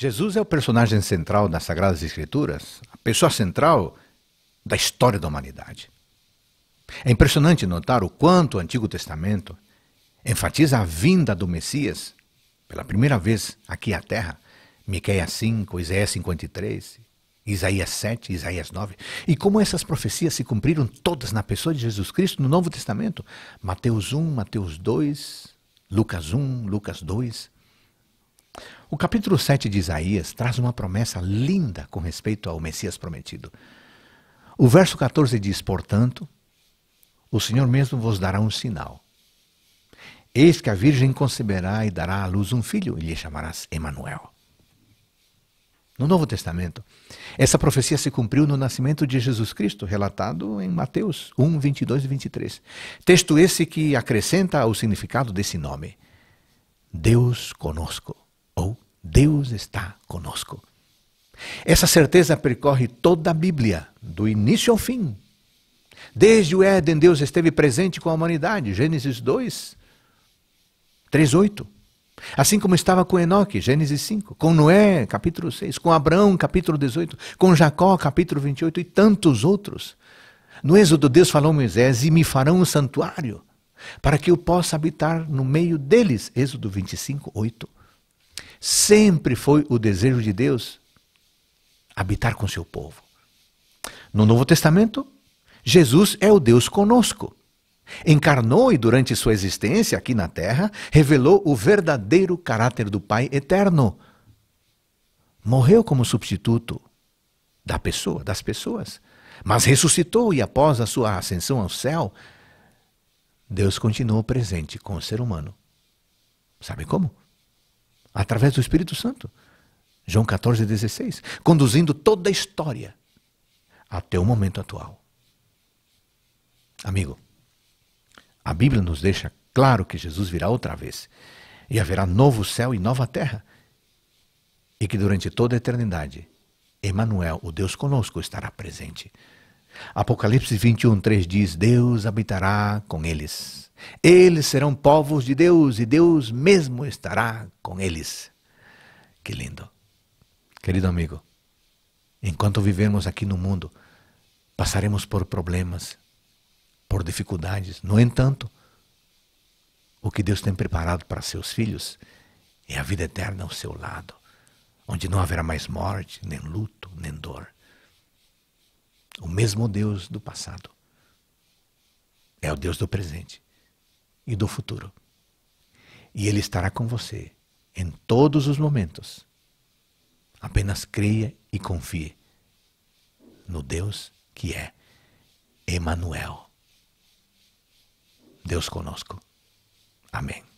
Jesus é o personagem central das Sagradas Escrituras, a pessoa central da história da humanidade. É impressionante notar o quanto o Antigo Testamento enfatiza a vinda do Messias pela primeira vez aqui à Terra. Miqueias 5, Isaías 53, Isaías 7, Isaías 9. E como essas profecias se cumpriram todas na pessoa de Jesus Cristo no Novo Testamento. Mateus 1, Mateus 2, Lucas 1, Lucas 2, o capítulo 7 de Isaías traz uma promessa linda com respeito ao Messias prometido. O verso 14 diz: Portanto, o Senhor mesmo vos dará um sinal. Eis que a Virgem conceberá e dará à luz um filho, e lhe chamarás Emanuel. No Novo Testamento, essa profecia se cumpriu no nascimento de Jesus Cristo, relatado em Mateus 1, 22 e 23. Texto esse que acrescenta ao significado desse nome: Deus conosco. Deus está conosco. Essa certeza percorre toda a Bíblia, do início ao fim. Desde o Éden, Deus esteve presente com a humanidade, Gênesis 2, 3, 8. Assim como estava com Enoque, Gênesis 5, com Noé, capítulo 6, com Abraão, capítulo 18, com Jacó, capítulo 28 e tantos outros. No Êxodo, Deus falou a Moisés: E me farão um santuário, para que eu possa habitar no meio deles. Êxodo 25, 8. Sempre foi o desejo de Deus habitar com seu povo. No Novo Testamento, Jesus é o Deus conosco. Encarnou e, durante sua existência aqui na terra, revelou o verdadeiro caráter do Pai eterno. Morreu como substituto da pessoa, das pessoas, mas ressuscitou e, após a sua ascensão ao céu, Deus continuou presente com o ser humano. Sabe como? através do Espírito Santo. João 14, 16. Conduzindo toda a história até o momento atual. Amigo, a Bíblia nos deixa claro que Jesus virá outra vez e haverá novo céu e nova terra. E que durante toda a eternidade, Emanuel, o Deus conosco, estará presente. Apocalipse 21, 3 diz: Deus habitará com eles. Eles serão povos de Deus e Deus mesmo estará com eles. Que lindo. Querido amigo, enquanto vivemos aqui no mundo, passaremos por problemas, por dificuldades. No entanto, o que Deus tem preparado para seus filhos é a vida eterna ao seu lado, onde não haverá mais morte, nem luto, nem dor. O mesmo Deus do passado é o Deus do presente e do futuro. E Ele estará com você em todos os momentos. Apenas creia e confie no Deus que é Emmanuel. Deus conosco. Amém.